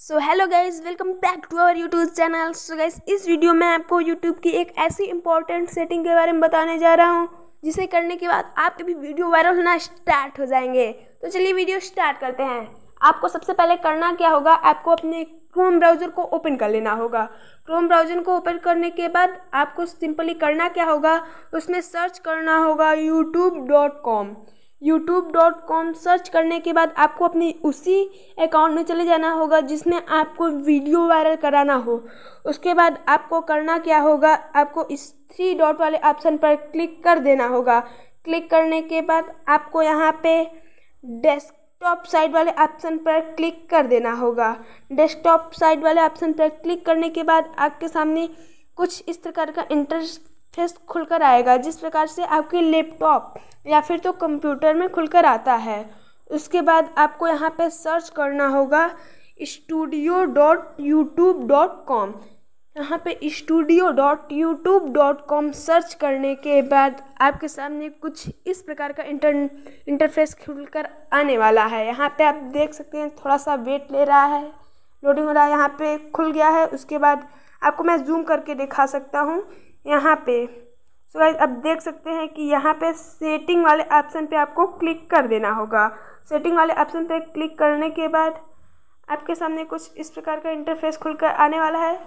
so hello guys welcome back to our YouTube channel so guys इस video में आपको YouTube की एक ऐसी इंपॉर्टेंट सेटिंग के बारे में बताने जा रहा हूँ जिसे करने के बाद आपके भी वीडियो वायरल होना स्टार्ट हो जाएंगे तो चलिए वीडियो स्टार्ट करते हैं आपको सबसे पहले करना क्या होगा आपको अपने क्रोम ब्राउज़र को ओपन कर लेना होगा क्रोम ब्राउज़र को ओपन करने के बाद आपको सिंपली करना क्या होगा उसमें सर्च करना होगा YouTube dot com YouTube dot com search करने के बाद आपको अपने उसी अकाउंट में चले जाना होगा जिसमें आपको वीडियो वायरल कराना हो उसके बाद आपको करना क्या होगा आपको इस थ्री डॉट वाले ऑप्शन पर क्लिक कर देना होगा क्लिक करने के बाद आपको यहाँ पे डेस्क टॉप साइड वाले ऑप्शन पर क्लिक कर देना होगा डेस्कटॉप साइड वाले ऑप्शन पर क्लिक करने के बाद आपके सामने कुछ इस प्रकार का इंटरेस्ट फेस खुलकर आएगा जिस प्रकार से आपके लैपटॉप या फिर तो कंप्यूटर में खुलकर आता है उसके बाद आपको यहाँ पे सर्च करना होगा studio dot YouTube dot com यहाँ पर studio dot YouTube dot com search करने के बाद आपके सामने कुछ इस प्रकार का इंटर इंटरफेस खुलकर आने वाला है यहाँ पे आप देख सकते हैं थोड़ा सा वेट ले रहा है लोडिंग हो रहा है यहाँ पे खुल गया है उसके बाद आपको मैं जूम करके दिखा सकता हूँ यहाँ पे सो गाइज आप देख सकते हैं कि यहाँ पे सेटिंग वाले ऑप्शन पे आपको क्लिक कर देना होगा सेटिंग वाले ऑप्शन पे क्लिक करने के बाद आपके सामने कुछ इस प्रकार का इंटरफेस खुलकर आने वाला है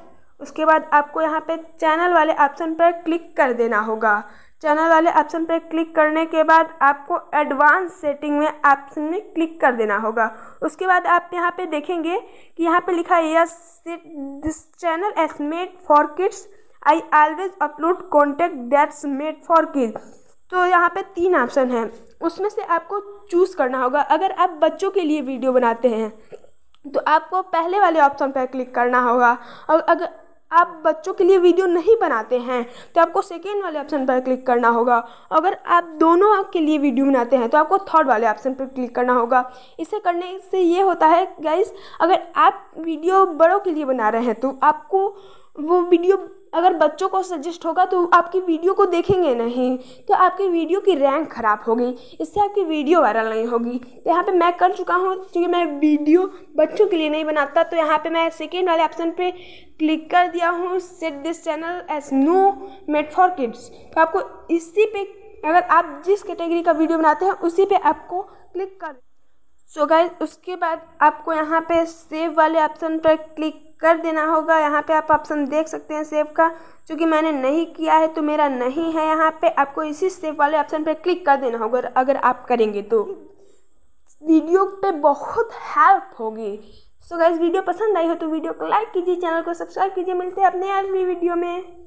उसके बाद आपको यहाँ पे चैनल वाले ऑप्शन पर क्लिक कर देना होगा चैनल वाले ऑप्शन पर क्लिक करने के बाद आपको एडवांस सेटिंग में ऑप्शन में क्लिक कर देना होगा उसके बाद आप यहाँ पे देखेंगे कि यहाँ पे लिखा है yes this channel as made for kids I always upload content that's made for kid तो यहाँ पे तीन ऑप्शन हैं उसमें से आपको चूज़ करना होगा अगर आप बच्चों के लिए वीडियो बनाते हैं तो आपको पहले वाले ऑप्शन पर क्लिक करना होगा और अगर आप बच्चों के लिए वीडियो नहीं बनाते हैं तो आपको सेकेंड वाले ऑप्शन पर क्लिक करना होगा अगर आप दोनों के लिए वीडियो बनाते हैं तो आपको थर्ड वाले ऑप्शन पर क्लिक करना होगा इसे करने से ये होता है गाइस अगर आप वीडियो बड़ों के लिए बना रहे हैं तो आपको वो वीडियो अगर बच्चों को सजेस्ट होगा तो आपकी वीडियो को देखेंगे नहीं तो आपकी वीडियो की रैंक ख़राब होगी इससे आपकी वीडियो वायरल नहीं होगी तो यहाँ पे मैं कर चुका हूँ क्योंकि मैं वीडियो बच्चों के लिए नहीं बनाता तो यहाँ पे मैं सेकेंड वाले ऑप्शन पे क्लिक कर दिया हूँ set this channel as no made for kids तो आपको इसी पे अगर आप जिस कैटेगरी का वीडियो बनाते हैं उसी पर आपको क्लिक कर सो so गाइज उसके बाद आपको यहाँ पे सेव वाले ऑप्शन पर क्लिक कर देना होगा यहाँ पे आप ऑप्शन देख सकते हैं सेव का क्योंकि मैंने नहीं किया है तो मेरा नहीं है यहाँ पे आपको इसी सेव वाले ऑप्शन पर क्लिक कर देना होगा अगर आप करेंगे तो वीडियो पे बहुत हेल्प होगी सो गाइज वीडियो पसंद आई हो तो वीडियो को लाइक कीजिए चैनल को सब्सक्राइब कीजिए मिलते हैं अपने अगली वीडियो में